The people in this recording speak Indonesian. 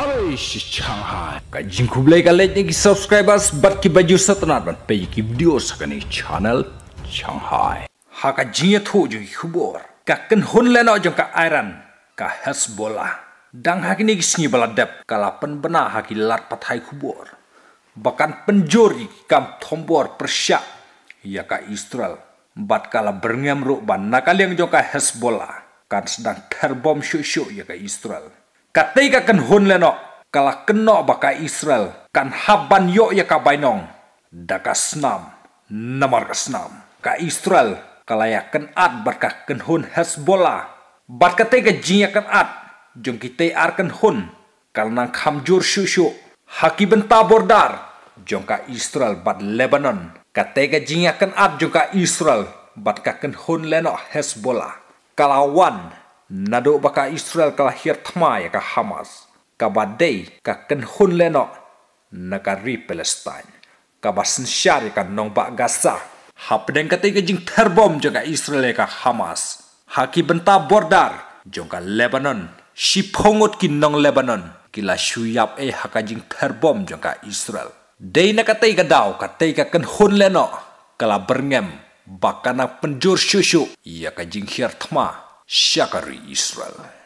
अरे छान कजिन खुबले का लेने की सब्सक्राइबर्स बट की बजू सतनार बन पे की वीडियो सकने channel Shanghai haka jinya thoju hubor ka ken hun leno jong ka Iran ka Hezbollah dang hak ni gisni baladep, kala pen bena haki lat pathai bahkan penjuri kam tombor persya ya ka Israel bat kala berngam ru ban nakal yang jong ka Hezbollah kan sedang terbom syuk-syuk ya ka Israel Ketika kan hun leno kala keno baka Israel kan haban yo ya kabainong daka senam namar senam ka Israel kalayakan at baka ken hun Hezbollah bat ketika jinya kan at kita ar kan hun nang hamjur shushu hakiben bordar, Jom ka Israel bat Lebanon ketika jinya kan at jong ka Israel bat kakan hun leno Hezbollah kalawan nado baka Israel kala hir ya ka Hamas ka badei ka hun leno ka ri Palestine ka basin syar ka nong ba Gaza hapden kate ka jing terbom jaga Israel ka Hamas haki benta bordar ka Lebanon si pongot kin nong Lebanon kila shuyap e hakajing terbom ka Israel dei naka tei tege dau ka tege ken hun leno kala berngem bakana penjur susu ia ya kajing jing hir Shakari Israel.